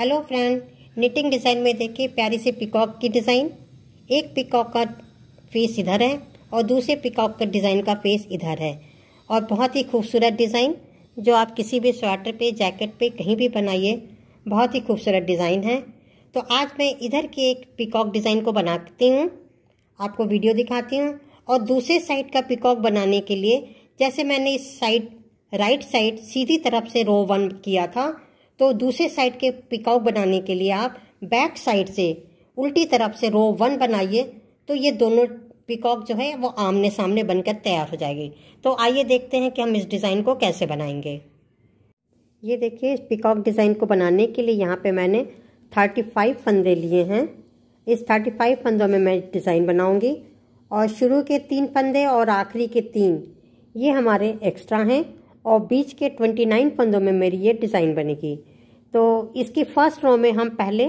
hello friend knitting design में देखिए प्यारी से पिकॉक की डिज़ाइन एक पिकॉक का फेस इधर है और दूसरे पिकॉक का डिज़ाइन का फेस इधर है और बहुत ही खूबसूरत डिज़ाइन जो आप किसी भी स्वेटर पे जैकेट पे कहीं भी बनाइए बहुत ही खूबसूरत डिज़ाइन है तो आज मैं इधर की एक पिकॉक डिज़ाइन को बनाती हूँ आपको वीडियो दिखाती हूँ और दूसरे साइड का पिकॉक बनाने के लिए जैसे मैंने इस साइड राइट साइड सीधी तरफ से रो वन किया था तो दूसरे साइड के पिकआउट बनाने के लिए आप बैक साइड से उल्टी तरफ से रो वन बनाइए तो ये दोनों पिकॉक जो है वो आमने सामने बनकर तैयार हो जाएगी तो आइए देखते हैं कि हम इस डिज़ाइन को कैसे बनाएंगे ये देखिए इस पिकॉक डिज़ाइन को बनाने के लिए यहाँ पे मैंने थर्टी फाइव फंदे लिए हैं इस थर्टी फाइव फंदों में मैं डिज़ाइन बनाऊँगी और शुरू के तीन फंदे और आखिरी के तीन ये हमारे एक्स्ट्रा हैं और बीच के ट्वेंटी नाइन फंदों में मेरी ये डिज़ाइन बनेगी तो इसकी फर्स्ट रो में हम पहले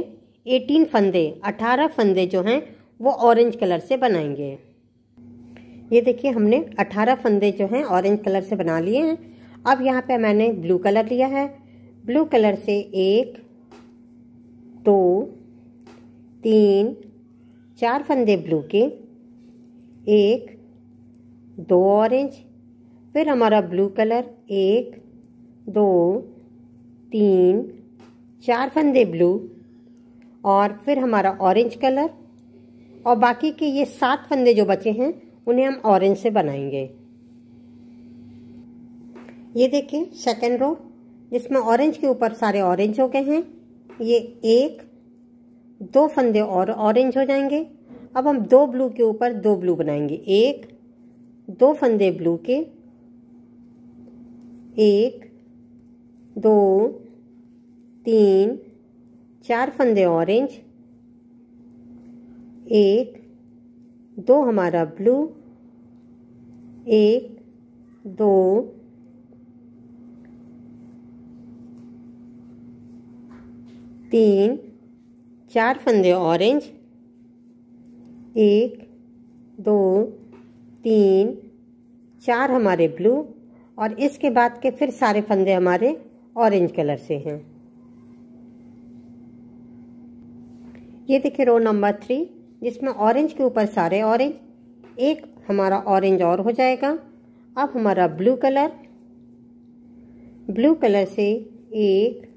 18 फंदे 18 फंदे जो हैं वो ऑरेंज कलर से बनाएंगे ये देखिए हमने 18 फंदे जो हैं ऑरेंज कलर से बना लिए हैं अब यहाँ पे मैंने ब्लू कलर लिया है ब्लू कलर से एक दो तीन चार फंदे ब्लू के एक दो ऑरेंज फिर हमारा ब्लू कलर एक दो तीन चार फंदे ब्लू और फिर हमारा ऑरेंज कलर और बाकी के ये सात फंदे जो बचे हैं उन्हें हम ऑरेंज से बनाएंगे ये देखिए सेकेंड रो जिसमें ऑरेंज के ऊपर सारे ऑरेंज हो गए हैं ये एक दो फंदे और ऑरेंज हो जाएंगे अब हम दो ब्लू के ऊपर दो ब्लू बनाएंगे एक दो फंदे ब्लू के एक दो तीन चार फंदे ऑरेंज एक दो हमारा ब्लू एक दो तीन चार फंदे ऑरेंज एक दो तीन चार हमारे ब्लू और इसके बाद के फिर सारे फंदे हमारे ऑरेंज कलर से हैं ये देखिए रो नंबर थ्री जिसमें ऑरेंज के ऊपर सारे ऑरेंज एक हमारा ऑरेंज और हो जाएगा अब हमारा ब्लू कलर ब्लू कलर से एक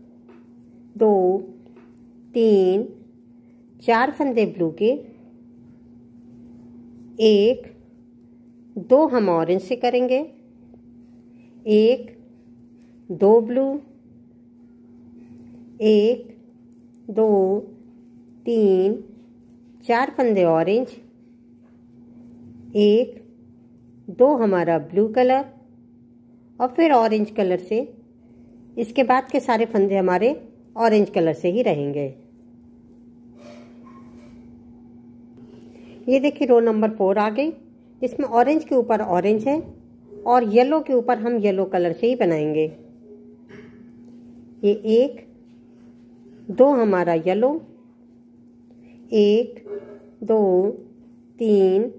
दो तीन चार फंदे ब्लू के एक दो हम ऑरेंज से करेंगे एक दो ब्लू एक दो तीन चार फंदे ऑरेंज एक दो हमारा ब्लू कलर और फिर ऑरेंज कलर से इसके बाद के सारे फंदे हमारे ऑरेंज कलर से ही रहेंगे ये देखिए रो नंबर फोर आ गई इसमें ऑरेंज के ऊपर ऑरेंज है और येलो के ऊपर हम येलो कलर से ही बनाएंगे ये एक दो हमारा येलो एक दो तीन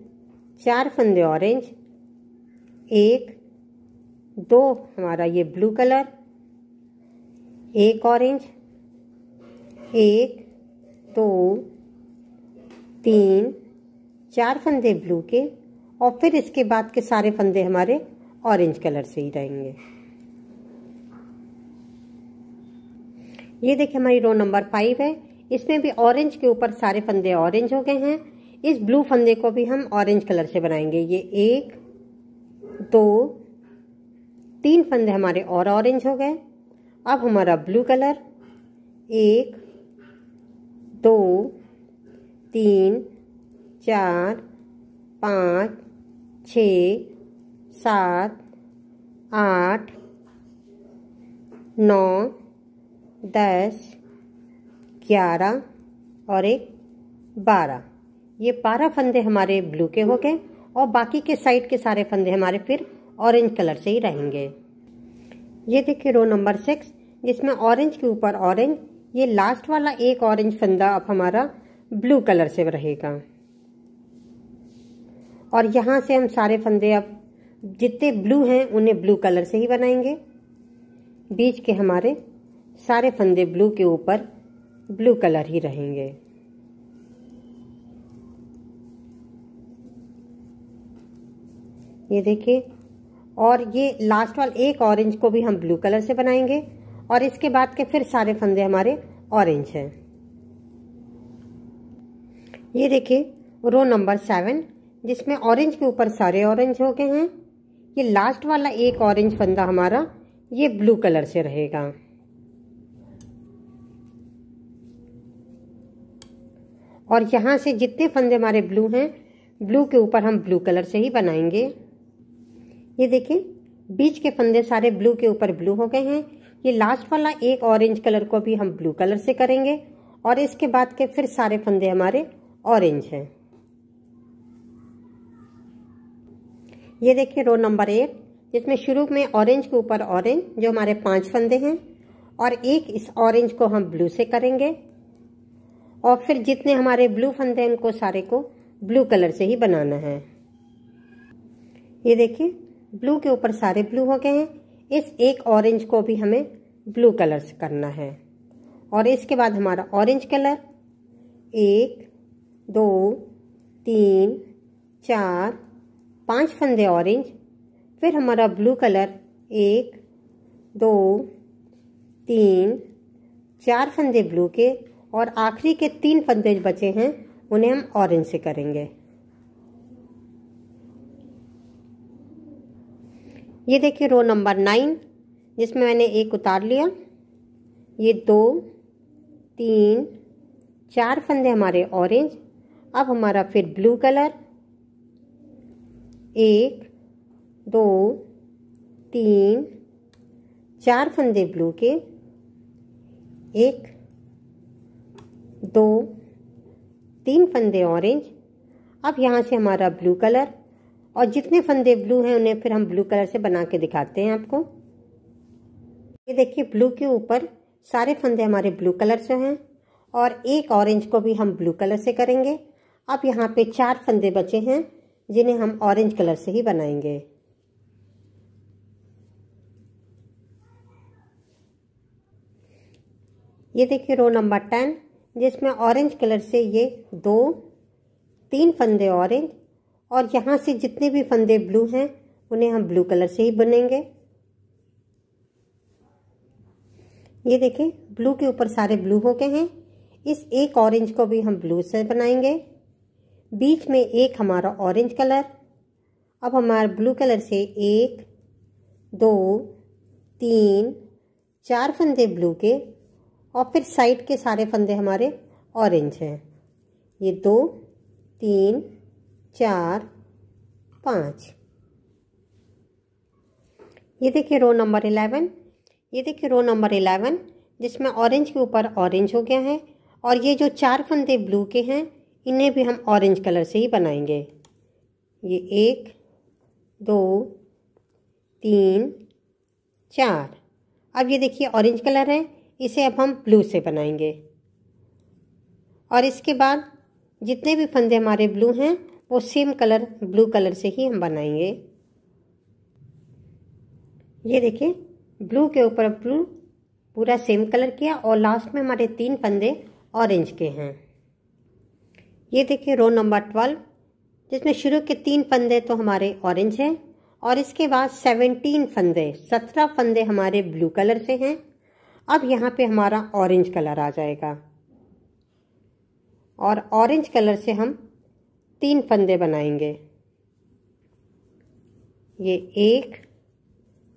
चार फंदे ऑरेंज एक दो हमारा ये ब्लू कलर एक ऑरेंज एक दो तीन चार फंदे ब्लू के और फिर इसके बाद के सारे फंदे हमारे ऑरेंज कलर से ही रहेंगे ये देखिए हमारी रो नंबर फाइव है इसमें भी ऑरेंज के ऊपर सारे फंदे ऑरेंज हो गए हैं इस ब्लू फंदे को भी हम ऑरेंज कलर से बनाएंगे ये एक दो तीन फंदे हमारे और ऑरेंज हो गए अब हमारा ब्लू कलर एक दो तीन चार पाँच छ सात आठ नौ दस ग्यारह और एक बारह ये बारह फंदे हमारे ब्लू के हो गए और बाकी के साइड के सारे फंदे हमारे फिर ऑरेंज कलर से ही रहेंगे ये देखिए रो नंबर सिक्स जिसमें ऑरेंज के ऊपर ऑरेंज ये लास्ट वाला एक ऑरेंज फंदा अब हमारा ब्लू कलर से रहेगा और यहाँ से हम सारे फंदे अब जितने ब्लू हैं उन्हें ब्लू कलर से ही बनाएंगे बीच के हमारे सारे फंदे ब्लू के ऊपर ब्लू कलर ही रहेंगे ये देखिए और ये लास्ट वाल एक ऑरेंज को भी हम ब्लू कलर से बनाएंगे और इसके बाद के फिर सारे फंदे हमारे ऑरेंज हैं ये देखिए रो नंबर सेवन जिसमें ऑरेंज के ऊपर सारे ऑरेंज हो गए हैं ये लास्ट वाला एक ऑरेंज फंदा हमारा ये ब्लू कलर से रहेगा और यहाँ से जितने फंदे हमारे ब्लू हैं ब्लू के ऊपर हम ब्लू कलर से ही बनाएंगे ये देखिए बीच के फंदे सारे ब्लू के ऊपर ब्लू हो गए हैं ये लास्ट वाला एक ऑरेंज कलर को भी हम ब्लू कलर से करेंगे और इसके बाद के फिर सारे फंदे हमारे ऑरेंज हैं ये देखिए रो नंबर एट जिसमें शुरू में ऑरेंज के ऊपर ऑरेंज जो हमारे पांच फंदे हैं और एक इस ऑरेंज को हम ब्लू से करेंगे और फिर जितने हमारे ब्लू फंदे हैं उनको सारे को ब्लू कलर से ही बनाना है ये देखिए ब्लू के ऊपर सारे ब्लू हो गए हैं इस एक ऑरेंज को भी हमें ब्लू कलर से करना है और इसके बाद हमारा ऑरेंज कलर एक दो तीन चार पांच फंदे ऑरेंज फिर हमारा ब्लू कलर एक दो तीन चार फंदे ब्लू के और आखिरी के तीन फंदे बचे हैं उन्हें हम ऑरेंज से करेंगे ये देखिए रो नंबर नाइन जिसमें मैंने एक उतार लिया ये दो तीन चार फंदे हमारे ऑरेंज अब हमारा फिर ब्लू कलर एक दो तीन चार फंदे ब्लू के एक दो तीन फंदे ऑरेंज अब यहाँ से हमारा ब्लू कलर और जितने फंदे ब्लू हैं उन्हें फिर हम ब्लू कलर से बना के दिखाते हैं आपको ये देखिए ब्लू के ऊपर सारे फंदे हमारे ब्लू कलर से हैं और एक ऑरेंज को भी हम ब्लू कलर से करेंगे अब यहाँ पे चार फंदे बचे हैं जिन्हें हम ऑरेंज कलर से ही बनाएंगे ये देखिए रो नंबर टेन जिसमें ऑरेंज कलर से ये दो तीन फंदे ऑरेंज और यहाँ से जितने भी फंदे ब्लू हैं उन्हें हम ब्लू कलर से ही बनेंगे ये देखें ब्लू के ऊपर सारे ब्लू हो गए हैं इस एक ऑरेंज को भी हम ब्लू से बनाएंगे बीच में एक हमारा ऑरेंज कलर अब हमारे ब्लू कलर से एक दो तीन चार फंदे ब्लू के और फिर साइड के सारे फंदे हमारे ऑरेंज हैं ये दो तीन चार पाँच ये देखिए रो नंबर इलेवन ये देखिए रो नंबर इलेवन जिसमें ऑरेंज के ऊपर ऑरेंज हो गया है और ये जो चार फंदे ब्लू के हैं इन्हें भी हम ऑरेंज कलर से ही बनाएंगे ये एक दो तीन चार अब ये देखिए ऑरेंज कलर है इसे अब हम ब्लू से बनाएंगे और इसके बाद जितने भी फंदे हमारे ब्लू हैं वो सेम कलर ब्लू कलर से ही हम बनाएंगे ये देखिए ब्लू के ऊपर ब्लू पूरा सेम कलर किया और लास्ट में हमारे तीन फंदे ऑरेंज के हैं ये देखिए रो नंबर ट्वेल्व जिसमें शुरू के तीन फंदे तो हमारे ऑरेंज हैं और इसके बाद सेवेंटीन फंदे सत्रह फंदे हमारे ब्लू कलर से हैं अब यहाँ पे हमारा ऑरेंज कलर आ जाएगा और ऑरेंज कलर से हम तीन फंदे बनाएंगे ये एक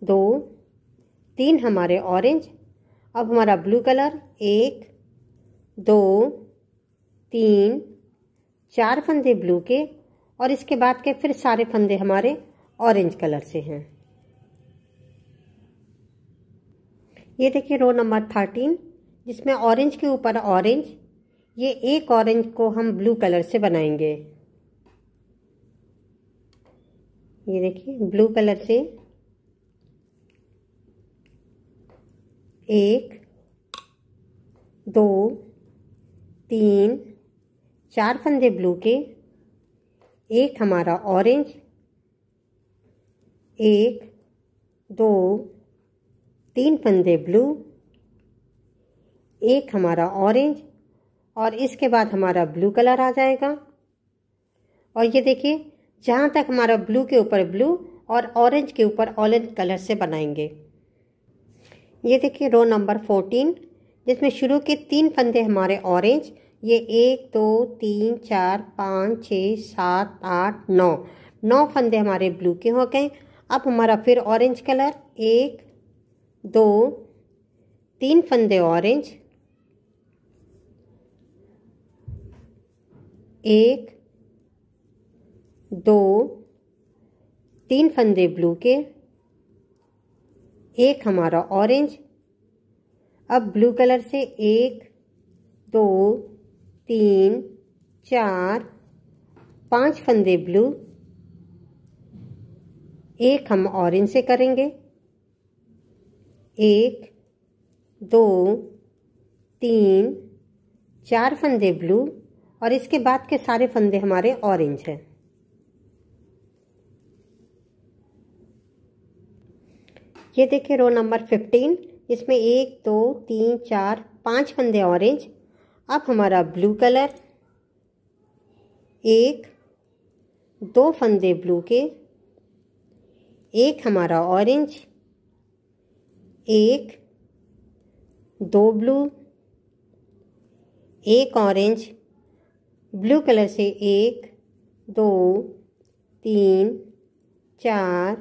दो तीन हमारे ऑरेंज अब हमारा ब्लू कलर एक दो तीन चार फंदे ब्लू के और इसके बाद के फिर सारे फंदे हमारे ऑरेंज कलर से हैं ये देखिए रो नंबर थर्टीन जिसमें ऑरेंज के ऊपर ऑरेंज ये एक ऑरेंज को हम ब्लू कलर से बनाएंगे ये देखिए ब्लू कलर से एक दो तीन चार फंदे ब्लू के एक हमारा ऑरेंज एक दो तीन फंदे ब्लू एक हमारा ऑरेंज और इसके बाद हमारा ब्लू कलर आ जाएगा और ये देखिए जहाँ तक हमारा ब्लू के ऊपर ब्लू और ऑरेंज के ऊपर ऑरेंज कलर से बनाएंगे ये देखिए रो नंबर फोर्टीन जिसमें शुरू के तीन फंदे हमारे ऑरेंज ये एक दो तीन चार पाँच छः सात आठ नौ नौ फंदे हमारे ब्लू के हो गए अब हमारा फिर ऑरेंज कलर एक दो तीन फंदे ऑरेंज एक दो तीन फंदे ब्लू के एक हमारा ऑरेंज अब ब्लू कलर से एक दो तीन चार पांच फंदे ब्लू एक हम ऑरेंज से करेंगे एक दो तीन चार फंदे ब्लू और इसके बाद के सारे फंदे हमारे ऑरेंज हैं ये देखिए रो नंबर फिफ्टीन इसमें एक दो तीन चार पांच फंदे ऑरेंज अब हमारा ब्लू कलर एक दो फंदे ब्लू के एक हमारा ऑरेंज एक दो ब्लू एक ऑरेंज ब्लू कलर से एक दो तीन चार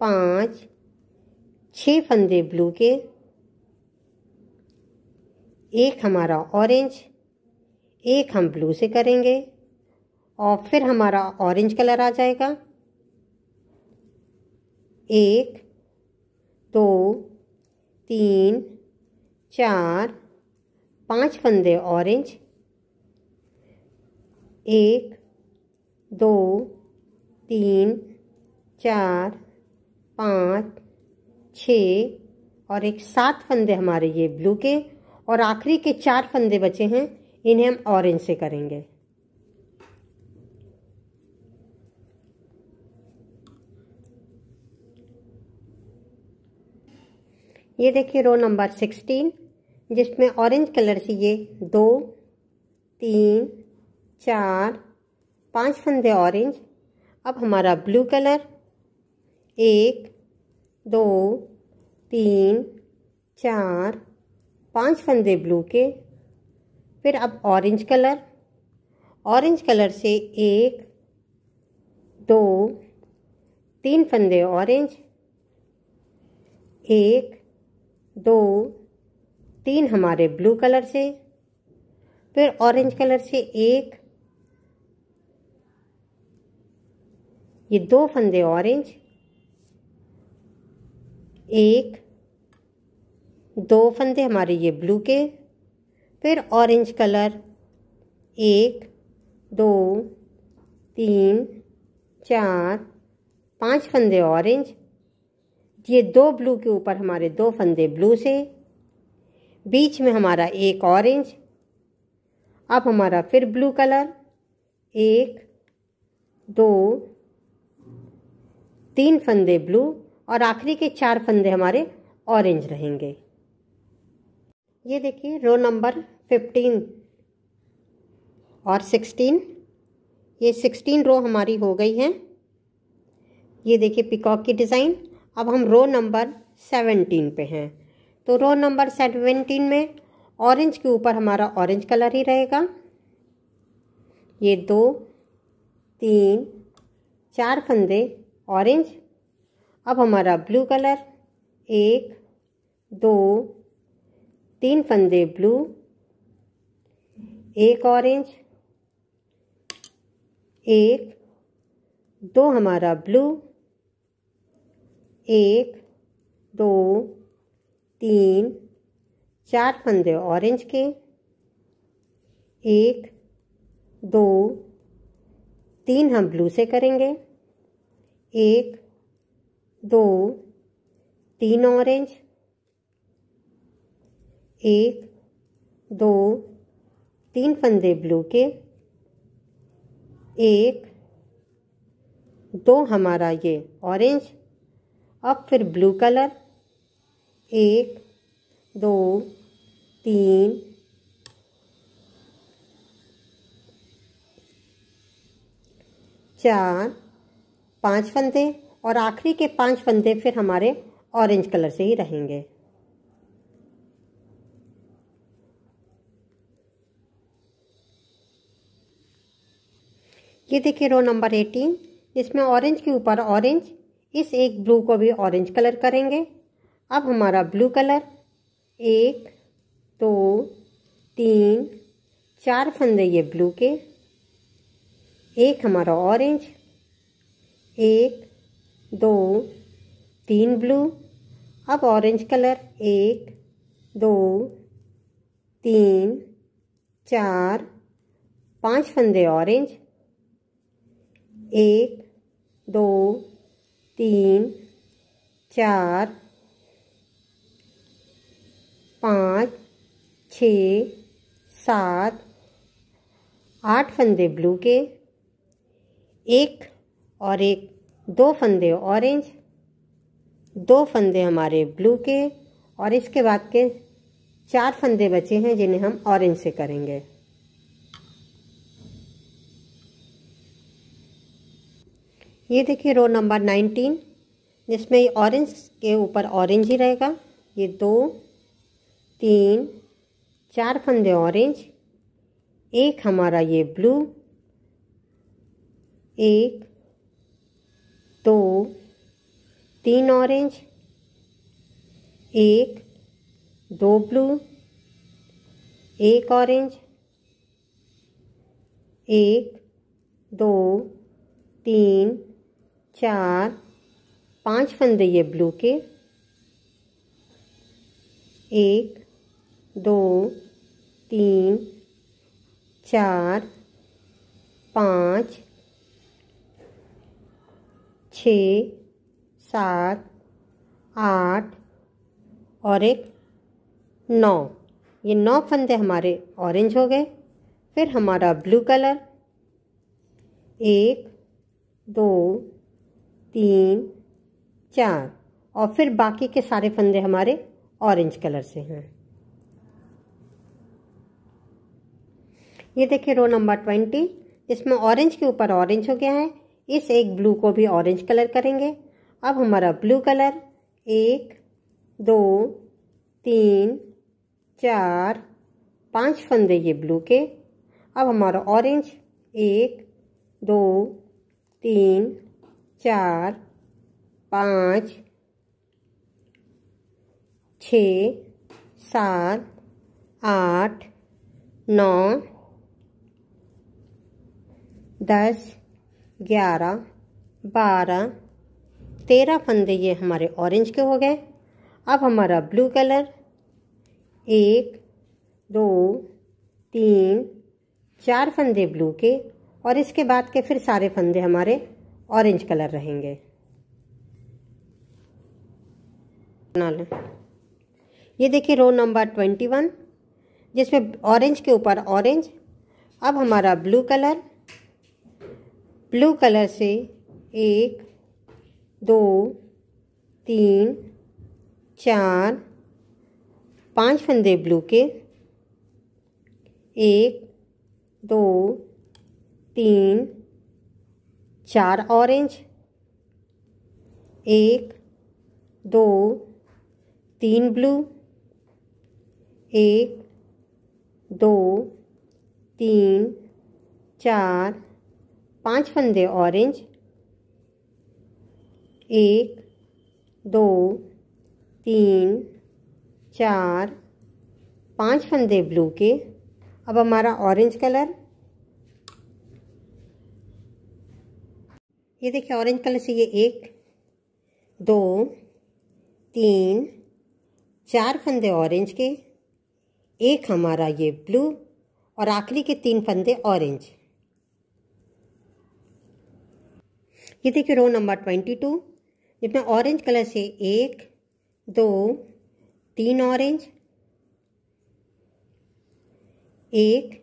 पाँच छः फंदे ब्लू के एक हमारा ऑरेंज एक हम ब्लू से करेंगे और फिर हमारा ऑरेंज कलर आ जाएगा एक दो तीन चार पांच फंदे ऑरेंज एक दो तीन चार पाँच छ और एक सात फंदे हमारे ये ब्लू के और आखिरी के चार फंदे बचे हैं इन्हें हम ऑरेंज से करेंगे ये देखिए रो नंबर सिक्सटीन जिसमें ऑरेंज कलर से ये दो तीन चार पांच फंदे ऑरेंज अब हमारा ब्लू कलर एक दो तीन चार पांच फंदे ब्लू के फिर अब ऑरेंज कलर ऑरेंज कलर से एक दो तीन फंदे ऑरेंज एक दो तीन हमारे ब्लू कलर से फिर ऑरेंज कलर से एक ये दो फंदे ऑरेंज एक दो फंदे हमारे ये ब्लू के फिर ऑरेंज कलर एक दो तीन चार पांच फंदे ऑरेंज ये दो ब्लू के ऊपर हमारे दो फंदे ब्लू से बीच में हमारा एक ऑरेंज अब हमारा फिर ब्लू कलर एक दो तीन फंदे ब्लू और आखिरी के चार फंदे हमारे ऑरेंज रहेंगे ये देखिए रो नंबर फिफ्टीन और सिक्सटीन ये सिक्सटीन रो हमारी हो गई है ये देखिए पिकॉक की डिज़ाइन अब हम रो नंबर सेवेंटीन पे हैं तो रो नंबर सेवेंटीन में ऑरेंज के ऊपर हमारा ऑरेंज कलर ही रहेगा ये दो तीन चार फंदे ऑरेंज अब हमारा ब्लू कलर एक दो तीन फंदे ब्लू एक ऑरेंज एक दो हमारा ब्लू एक दो तीन चार फंदे ऑरेंज के एक दो तीन हम ब्लू से करेंगे एक दो तीन ऑरेंज एक दो तीन फंदे ब्लू के एक दो हमारा ये ऑरेंज अब फिर ब्लू कलर एक दो तीन चार पांच फंदे और आखिरी के पांच फंदे फिर हमारे ऑरेंज कलर से ही रहेंगे ये देखिए रो नंबर एटीन इसमें ऑरेंज के ऊपर ऑरेंज इस एक ब्लू को भी ऑरेंज कलर करेंगे अब हमारा ब्लू कलर एक दो तीन चार फंदे ये ब्लू के एक हमारा ऑरेंज एक दो तीन ब्लू अब ऑरेंज कलर एक दो तीन चार पांच फंदे ऑरेंज एक दो तीन चार पाँच छ सात आठ फंदे ब्लू के एक और एक दो फंदे ऑरेंज दो फंदे हमारे ब्लू के और इसके बाद के चार फंदे बचे हैं जिन्हें हम ऑरेंज से करेंगे ये देखिए रो नंबर नाइनटीन जिसमें ऑरेंज के ऊपर ऑरेंज ही रहेगा ये दो तीन चार फंदे ऑरेंज एक हमारा ये ब्लू एक दो तीन ऑरेंज एक दो ब्लू एक ऑरेंज एक दो तीन चार पांच फंदे ये ब्लू के एक दो तीन चार पाँच छ सात आठ और एक नौ ये नौ फंदे हमारे ऑरेंज हो गए फिर हमारा ब्लू कलर एक दो तीन चार और फिर बाकी के सारे फंदे हमारे ऑरेंज कलर से हैं ये देखिए रो नंबर ट्वेंटी इसमें ऑरेंज के ऊपर ऑरेंज हो गया है इस एक ब्लू को भी ऑरेंज कलर करेंगे अब हमारा ब्लू कलर एक दो तीन चार पांच फंदे ये ब्लू के अब हमारा ऑरेंज एक दो तीन चार पाँच छ सात आठ नौ दस ग्यारह बारह तेरह फंदे ये हमारे ऑरेंज के हो गए अब हमारा ब्लू कलर एक दो तीन चार फंदे ब्लू के और इसके बाद के फिर सारे फंदे हमारे ऑरेंज कलर रहेंगे ये देखिए रो नंबर ट्वेंटी वन जिसमें ऑरेंज के ऊपर ऑरेंज अब हमारा ब्लू कलर ब्लू कलर से एक दो तीन चार पांच फंदे ब्लू के एक दो तीन चार ऑरेंज एक दो तीन ब्लू एक दो तीन चार पांच फंदे ऑरेंज एक दो तीन चार पांच फंदे ब्लू के अब हमारा ऑरेंज कलर ये देखिए ऑरेंज कलर से ये एक दो तीन चार फंदे ऑरेंज के एक हमारा ये ब्लू और आखिरी के तीन फंदे ऑरेंज ये देखिए रो नंबर ट्वेंटी टू जिसमें ऑरेंज कलर से एक दो तीन ऑरेंज एक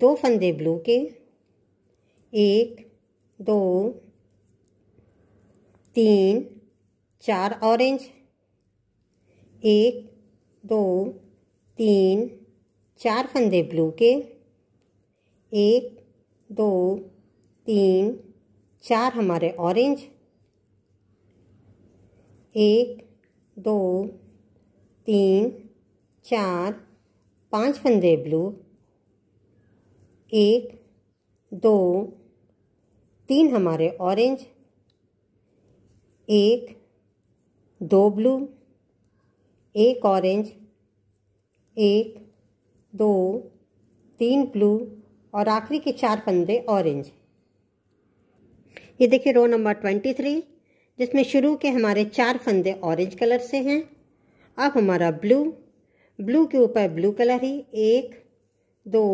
दो फंदे ब्लू के एक दो तीन चार ऑरेंज एक दो तीन चार फंदे ब्लू के एक दो तीन चार हमारे ऑरेंज एक दो तीन चार पांच फंदे ब्लू एक दो तीन हमारे ऑरेंज एक दो ब्लू एक ऑरेंज एक दो तीन ब्लू और आखिरी के चार पंदे ऑरेंज ये देखिए रो नंबर ट्वेंटी थ्री जिसमें शुरू के हमारे चार फंदे ऑरेंज कलर से हैं अब हमारा ब्लू ब्लू के ऊपर ब्लू कलर ही एक दो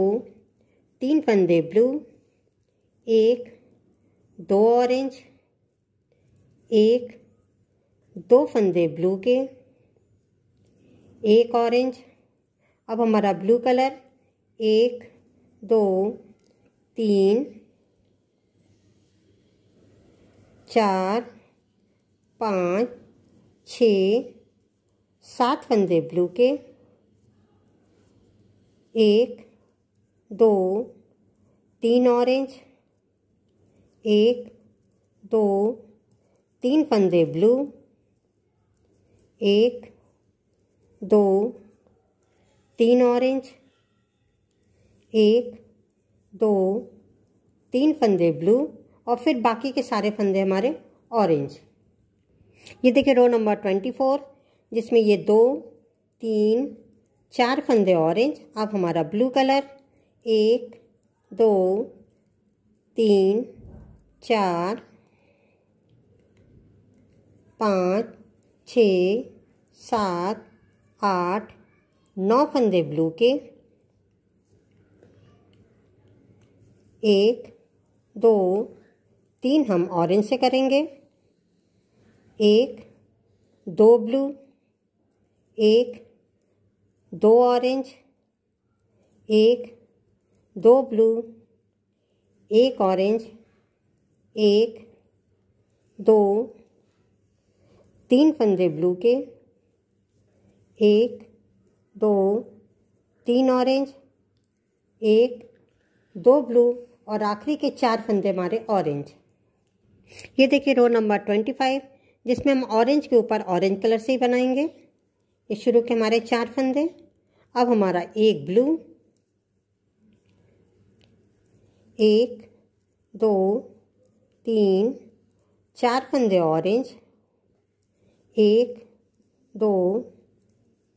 तीन फंदे ब्लू एक दो ऑरेंज एक दो फंदे ब्लू के एक ऑरेंज अब हमारा ब्लू कलर एक दो तीन चार पाँच छ सात फंदे ब्लू के एक दो तीन ऑरेंज एक दो तीन फंदे ब्लू एक दो तीन ऑरेंज एक दो तीन फंदे ब्लू और फिर बाकी के सारे फंदे हमारे ऑरेंज ये देखिए रो नंबर ट्वेंटी फोर जिसमें ये दो तीन चार फंदे ऑरेंज अब हमारा ब्लू कलर एक दो तीन चार पाँच छ सात आठ नौ फंदे ब्लू के एक दो तीन हम ऑरेंज से करेंगे एक दो ब्लू एक दो ऑरेंज एक दो ब्लू एक ऑरेंज एक दो तीन फंदे ब्लू के एक दो तीन ऑरेंज एक दो ब्लू और आखिरी के चार फंदे हमारे ऑरेंज ये देखिए रो नंबर ट्वेंटी फाइव जिसमें हम ऑरेंज के ऊपर ऑरेंज कलर से ही बनाएंगे ये शुरू के हमारे चार फंदे अब हमारा एक ब्लू एक दो तीन चार फंदे ऑरेंज एक दो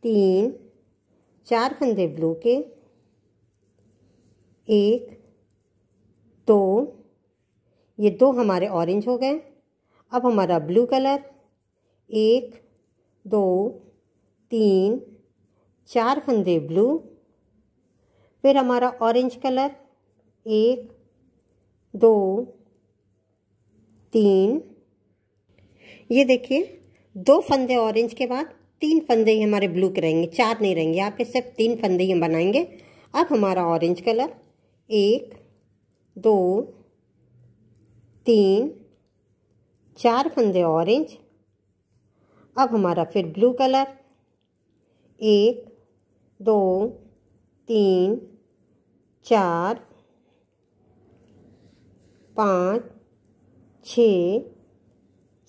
तीन चार फंदे ब्लू के एक दो ये दो हमारे ऑरेंज हो गए अब हमारा ब्लू कलर एक दो तीन चार फंदे ब्लू फिर हमारा ऑरेंज कलर एक दो तीन ये देखिए दो फंदे ऑरेंज के बाद तीन फंदे ही हमारे ब्लू के रहेंगे चार नहीं रहेंगे यहाँ पे सिर्फ तीन फंदे ही हम बनाएंगे अब हमारा ऑरेंज कलर एक दो तीन चार फंदे ऑरेंज अब हमारा फिर ब्लू कलर एक दो तीन चार पाँच छ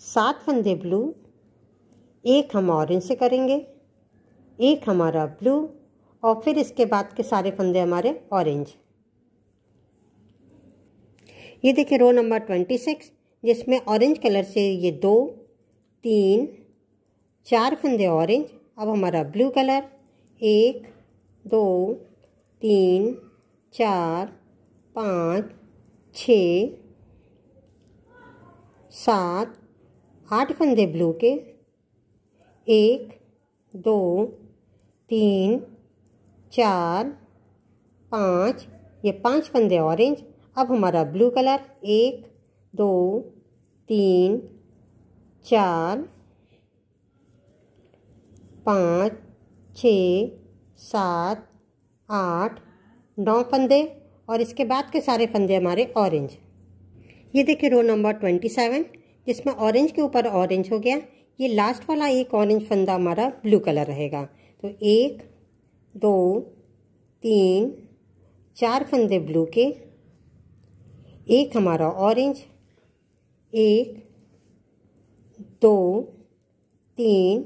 सात फंदे ब्लू एक हम ऑरेंज से करेंगे एक हमारा ब्लू और फिर इसके बाद के सारे फंदे हमारे ऑरेंज ये देखिए रो नंबर ट्वेंटी सिक्स जिसमें ऑरेंज कलर से ये दो तीन चार फंदे ऑरेंज अब हमारा ब्लू कलर एक दो तीन चार पाँच छ सात आठ फंदे ब्लू के एक दो तीन चार पाँच ये पाँच पंदे ऑरेंज अब हमारा ब्लू कलर एक दो तीन चार पाँच छ सात आठ नौ पंदे और इसके बाद के सारे पंदे हमारे ऑरेंज ये देखिए रो नंबर ट्वेंटी सेवन जिसमें ऑरेंज के ऊपर ऑरेंज हो गया ये लास्ट वाला एक ऑरेंज फंदा हमारा ब्लू कलर रहेगा तो एक दो तीन चार फंदे ब्लू के एक हमारा ऑरेंज एक दो तीन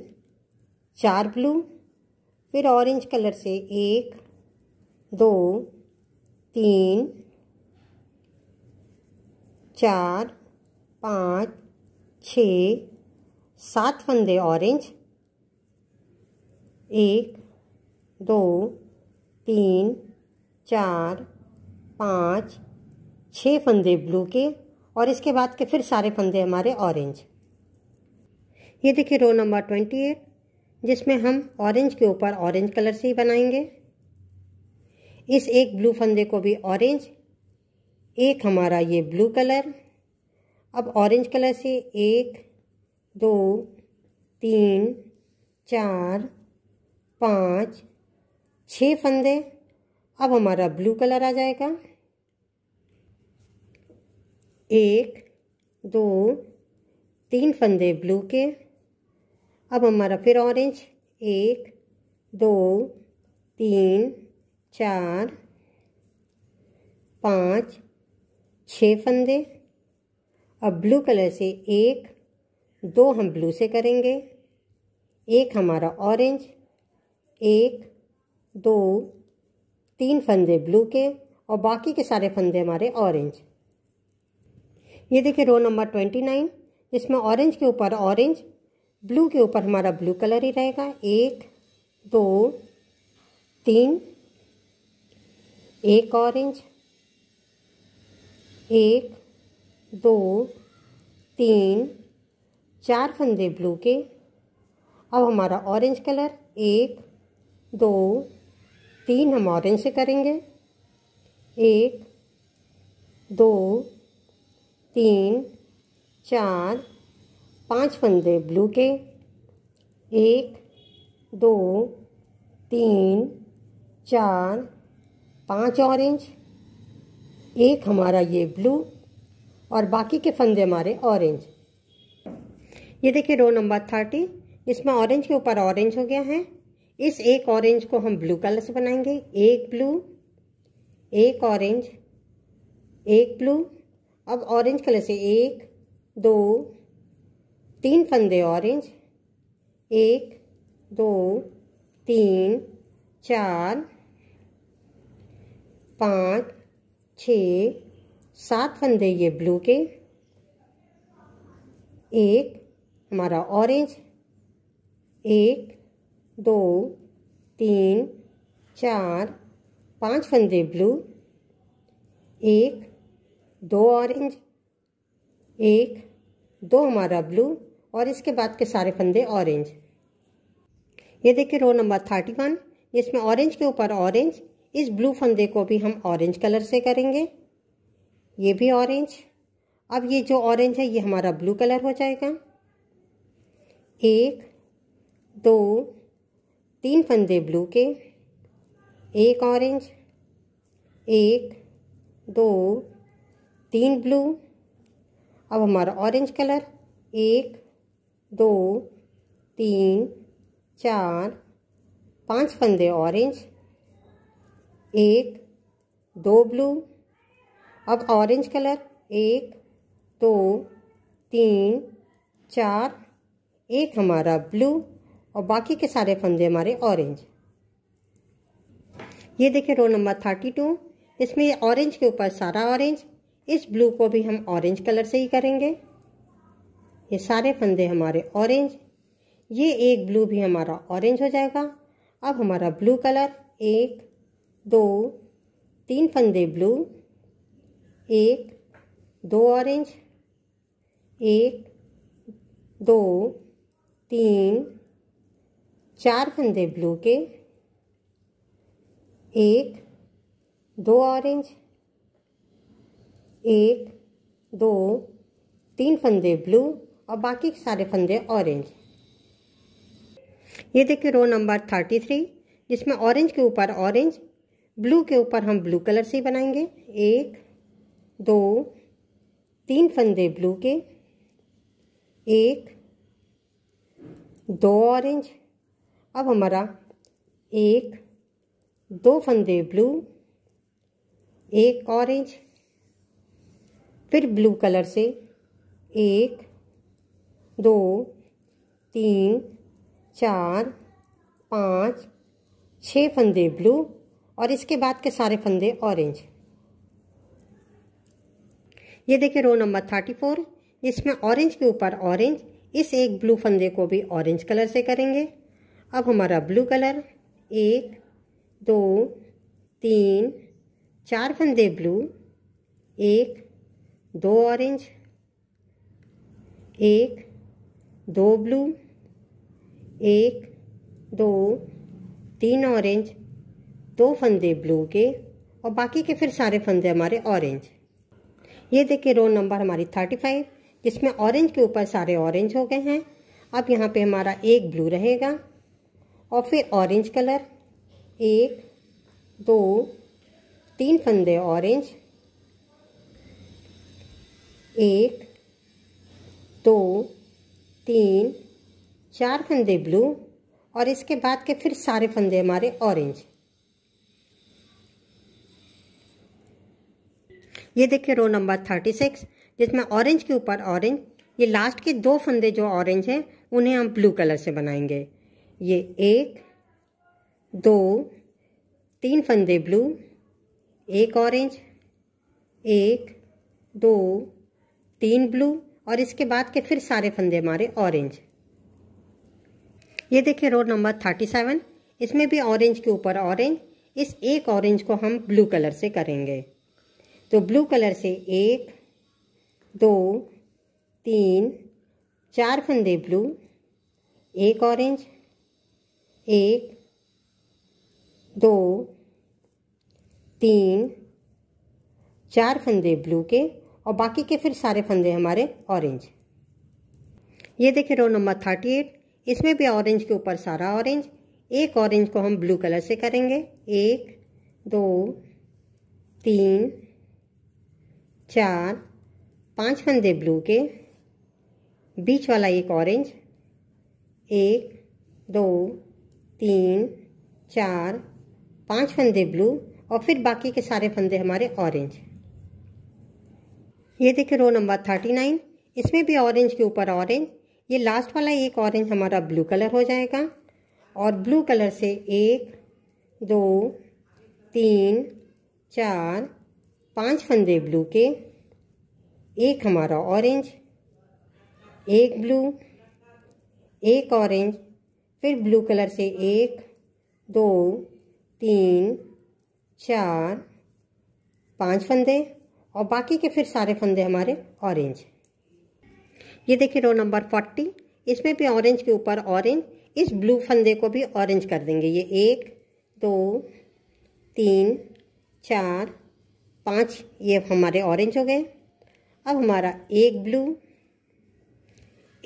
चार ब्लू फिर ऑरेंज कलर से एक दो तीन चार पाँच छः सात फंदे ऑरेंज एक दो तीन चार पाँच छः फंदे ब्लू के और इसके बाद के फिर सारे फंदे हमारे ऑरेंज ये देखिए रो नंबर ट्वेंटी एट जिसमें हम ऑरेंज के ऊपर ऑरेंज कलर से ही बनाएंगे इस एक ब्लू फंदे को भी ऑरेंज एक हमारा ये ब्लू कलर अब ऑरेंज कलर से एक दो तीन चार पाँच छः फंदे अब हमारा ब्लू कलर आ जाएगा एक दो तीन फंदे ब्लू के अब हमारा फिर ऑरेंज एक दो तीन चार पाँच छः फंदे अब ब्लू कलर से एक दो हम ब्लू से करेंगे एक हमारा ऑरेंज एक दो तीन फंदे ब्लू के और बाकी के सारे फंदे हमारे ऑरेंज ये देखिए रो नंबर ट्वेंटी नाइन इसमें ऑरेंज के ऊपर ऑरेंज ब्लू के ऊपर हमारा ब्लू कलर ही रहेगा एक दो तीन एक ऑरेंज एक दो तीन चार फंदे ब्लू के अब हमारा ऑरेंज कलर एक दो तीन हम ऑरेंज से करेंगे एक दो तीन चार पांच फंदे ब्लू के एक दो तीन चार पांच ऑरेंज एक हमारा ये ब्लू और बाकी के फंदे हमारे ऑरेंज ये देखिए रो नंबर थर्टी इसमें ऑरेंज के ऊपर ऑरेंज हो गया है इस एक ऑरेंज को हम ब्लू कलर से बनाएंगे एक ब्लू एक ऑरेंज एक ब्लू अब ऑरेंज कलर से एक दो तीन फंदे ऑरेंज एक दो तीन चार पाँच छ सात फंदे ये ब्लू के एक हमारा ऑरेंज एक दो तीन चार पांच फंदे ब्लू एक दो ऑरेंज एक दो हमारा ब्लू और इसके बाद के सारे फंदे ऑरेंज ये देखिए रो नंबर थर्टी वन इसमें ऑरेंज के ऊपर ऑरेंज इस ब्लू फंदे को भी हम ऑरेंज कलर से करेंगे ये भी ऑरेंज अब ये जो ऑरेंज है ये हमारा ब्लू कलर हो जाएगा एक दो तीन फंदे ब्लू के एक ऑरेंज एक दो तीन ब्लू अब हमारा ऑरेंज कलर एक दो तीन चार पांच फंदे ऑरेंज एक दो ब्लू अब ऑरेंज कलर एक दो तीन चार एक हमारा ब्लू और बाकी के सारे फंदे हमारे ऑरेंज ये देखिए रो नंबर थर्टी टू इसमें ऑरेंज के ऊपर सारा ऑरेंज इस ब्लू को भी हम ऑरेंज कलर से ही करेंगे ये सारे फंदे हमारे ऑरेंज ये एक ब्लू भी हमारा ऑरेंज हो जाएगा अब हमारा ब्लू कलर एक दो तीन फंदे ब्लू एक दो ऑरेंज एक दो तीन चार फंदे ब्लू के एक दो ऑरेंज एक दो तीन फंदे ब्लू और बाकी सारे फंदे ऑरेंज ये देखिए रो नंबर थर्टी थ्री जिसमें ऑरेंज के ऊपर ऑरेंज ब्लू के ऊपर हम ब्लू कलर से ही बनाएंगे एक दो तीन फंदे ब्लू के एक दो ऑरेंज अब हमारा एक दो फंदे ब्लू एक ऑरेंज फिर ब्लू कलर से एक दो तीन चार पाँच छः फंदे ब्लू और इसके बाद के सारे फंदे ऑरेंज ये देखिए रो नंबर थर्टी फोर इसमें ऑरेंज के ऊपर ऑरेंज इस एक ब्लू फंदे को भी ऑरेंज कलर से करेंगे अब हमारा ब्लू कलर एक दो तीन चार फंदे ब्लू एक दो ऑरेंज एक दो ब्लू एक दो तीन ऑरेंज दो फंदे ब्लू के और बाकी के फिर सारे फंदे हमारे ऑरेंज ये देखिए रोल नंबर हमारी थर्टी फाइव जिसमें ऑरेंज के ऊपर सारे ऑरेंज हो गए हैं अब यहाँ पे हमारा एक ब्लू रहेगा और फिर ऑरेंज कलर एक दो तीन फंदे ऑरेंज एक दो तीन चार फंदे ब्लू और इसके बाद के फिर सारे फंदे हमारे ऑरेंज ये देखिए रो नंबर थर्टी सिक्स जिसमें ऑरेंज के ऊपर ऑरेंज ये लास्ट के दो फंदे जो ऑरेंज हैं उन्हें हम ब्लू कलर से बनाएंगे ये एक दो तीन फंदे ब्लू एक ऑरेंज एक दो तीन ब्लू और इसके बाद के फिर सारे फंदे हमारे ऑरेंज ये देखिए रोड नंबर थर्टी सेवन इसमें भी ऑरेंज के ऊपर ऑरेंज इस एक ऑरेंज को हम ब्लू कलर से करेंगे तो ब्लू कलर से एक दो तीन चार फंदे ब्लू एक ऑरेंज एक दो तीन चार फंदे ब्लू के और बाकी के फिर सारे फंदे हमारे ऑरेंज ये देखिए रो नंबर थर्टी एट इसमें भी ऑरेंज के ऊपर सारा ऑरेंज एक ऑरेंज को हम ब्लू कलर से करेंगे एक दो तीन चार पांच फंदे ब्लू के बीच वाला एक ऑरेंज एक दो तीन चार पांच फंदे ब्लू और फिर बाकी के सारे फंदे हमारे ऑरेंज ये देखिए रो नंबर थर्टी नाइन इसमें भी ऑरेंज के ऊपर ऑरेंज ये लास्ट वाला एक ऑरेंज हमारा ब्लू कलर हो जाएगा और ब्लू कलर से एक दो तीन चार पांच फंदे ब्लू के एक हमारा ऑरेंज एक ब्लू एक ऑरेंज फिर ब्लू कलर से एक दो तीन चार पांच फंदे और बाकी के फिर सारे फंदे हमारे ऑरेंज ये देखिए रो नंबर फोर्टी इसमें भी ऑरेंज के ऊपर ऑरेंज इस ब्लू फंदे को भी ऑरेंज कर देंगे ये एक दो तीन चार पाँच ये हमारे ऑरेंज हो गए अब हमारा एक ब्लू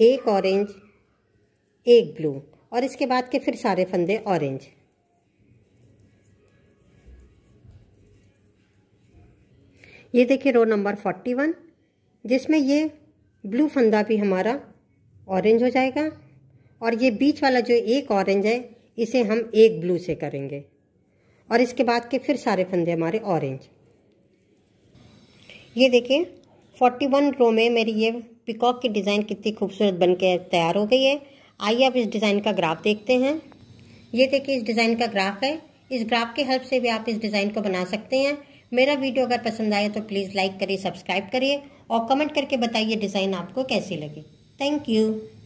एक ऑरेंज एक ब्लू और इसके बाद के फिर सारे फंदे ऑरेंज ये देखिए रो नंबर फोर्टी वन जिसमें ये ब्लू फंदा भी हमारा ऑरेंज हो जाएगा और ये बीच वाला जो एक ऑरेंज है इसे हम एक ब्लू से करेंगे और इसके बाद के फिर सारे फंदे हमारे ऑरेंज ये देखिए फोर्टी वन रो में मेरी ये पिकॉक की डिज़ाइन कितनी खूबसूरत बन के तैयार हो गई है आइए आप इस डिज़ाइन का ग्राफ देखते हैं ये देखिए इस डिज़ाइन का ग्राफ है इस ग्राफ की हेल्प से भी आप इस डिज़ाइन को बना सकते हैं मेरा वीडियो अगर पसंद आए तो प्लीज़ लाइक करिए सब्सक्राइब करिए और कमेंट करके बताइए डिज़ाइन आपको कैसी लगी थैंक यू